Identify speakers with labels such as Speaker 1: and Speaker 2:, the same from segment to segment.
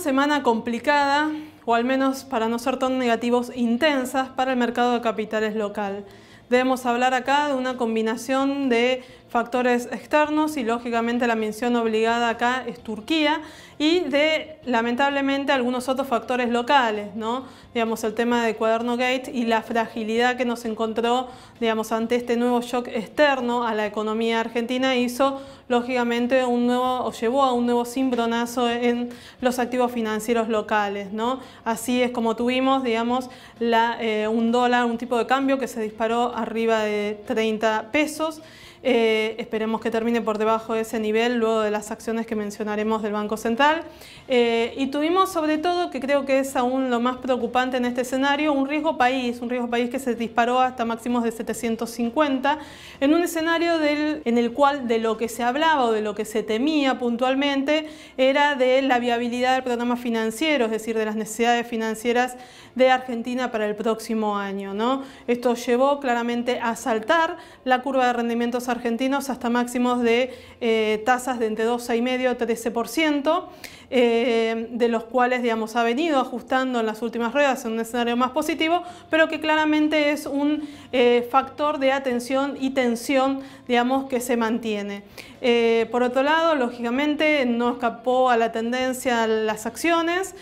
Speaker 1: semana complicada, o al menos para no ser tan negativos, intensas para el mercado de capitales local. Debemos hablar acá de una combinación de factores externos y lógicamente la mención obligada acá es Turquía y de lamentablemente algunos otros factores locales, ¿no? Digamos el tema de Cuaderno Gate y la fragilidad que nos encontró, digamos, ante este nuevo shock externo a la economía argentina hizo lógicamente un nuevo o llevó a un nuevo cimbronazo en los activos financieros locales, ¿no? Así es como tuvimos, digamos, la, eh, un dólar, un tipo de cambio que se disparó arriba de 30 pesos. Eh, esperemos que termine por debajo de ese nivel luego de las acciones que mencionaremos del Banco Central. Eh, y tuvimos sobre todo, que creo que es aún lo más preocupante en este escenario, un riesgo país, un riesgo país que se disparó hasta máximos de 750, en un escenario del, en el cual de lo que se hablaba o de lo que se temía puntualmente era de la viabilidad del programa financiero, es decir, de las necesidades financieras de Argentina para el próximo año. ¿no? Esto llevó claramente a saltar la curva de rendimientos argentinos hasta máximos de eh, tasas de entre 12,5 y 13%. Eh, de los cuales digamos, ha venido ajustando en las últimas ruedas en un escenario más positivo, pero que claramente es un eh, factor de atención y tensión digamos, que se mantiene. Eh, por otro lado, lógicamente, no escapó a la tendencia las acciones.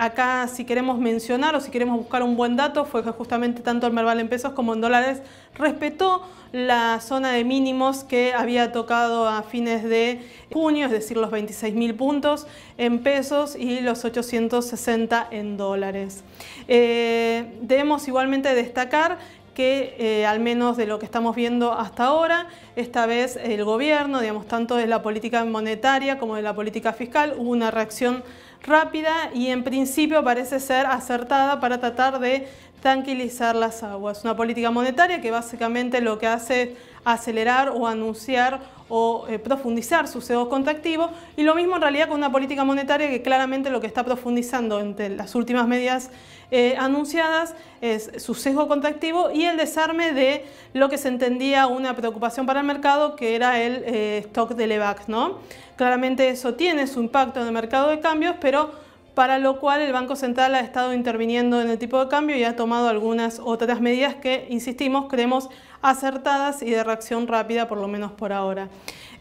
Speaker 1: acá, si queremos mencionar o si queremos buscar un buen dato, fue que justamente tanto el Merval en pesos como en dólares respetó la zona de mínimos que había tocado a fines de junio, es decir, los 26.000 puntos en pesos y los 860 en dólares. Eh, debemos igualmente destacar que eh, al menos de lo que estamos viendo hasta ahora, esta vez el gobierno, digamos, tanto de la política monetaria como de la política fiscal, hubo una reacción rápida y en principio parece ser acertada para tratar de tranquilizar las aguas. Una política monetaria que básicamente lo que hace es acelerar o anunciar o eh, profundizar su sesgo contractivo y lo mismo en realidad con una política monetaria que claramente lo que está profundizando entre las últimas medidas eh, anunciadas es su sesgo contractivo y el desarme de lo que se entendía una preocupación para el mercado que era el eh, stock de LEVAC. ¿no? Claramente eso tiene su impacto en el mercado de cambios, pero para lo cual el Banco Central ha estado interviniendo en el tipo de cambio y ha tomado algunas otras medidas que, insistimos, creemos acertadas y de reacción rápida, por lo menos por ahora.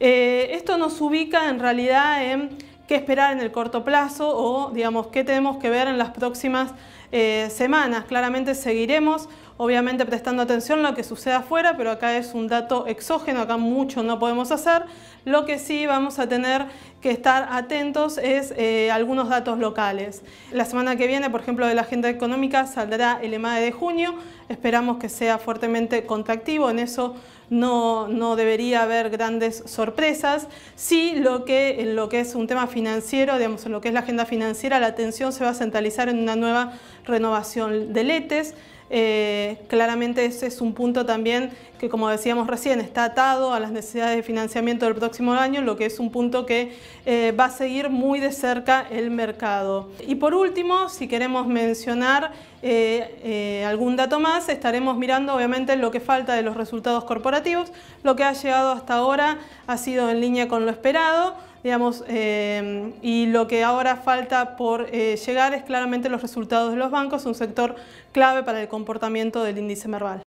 Speaker 1: Eh, esto nos ubica en realidad en qué esperar en el corto plazo o, digamos, qué tenemos que ver en las próximas eh, semanas. Claramente seguiremos, obviamente prestando atención a lo que suceda afuera, pero acá es un dato exógeno, acá mucho no podemos hacer. Lo que sí vamos a tener que estar atentos es eh, algunos datos locales. La semana que viene, por ejemplo, de la agenda económica saldrá el EMAE de junio. Esperamos que sea fuertemente contractivo, en eso no, no debería haber grandes sorpresas. Sí, lo que, en lo que es un tema financiero, digamos, en lo que es la agenda financiera, la atención se va a centralizar en una nueva renovación de letes. Eh, claramente ese es un punto también que, como decíamos recién, está atado a las necesidades de financiamiento del próximo año, lo que es un punto que eh, va a seguir muy de cerca el mercado. Y por último, si queremos mencionar eh, eh, algún dato más, estaremos mirando obviamente lo que falta de los resultados corporativos. Lo que ha llegado hasta ahora ha sido en línea con lo esperado, digamos, eh, y lo que ahora falta por llegar es claramente los resultados de los bancos, un sector clave para el comportamiento del índice Merval.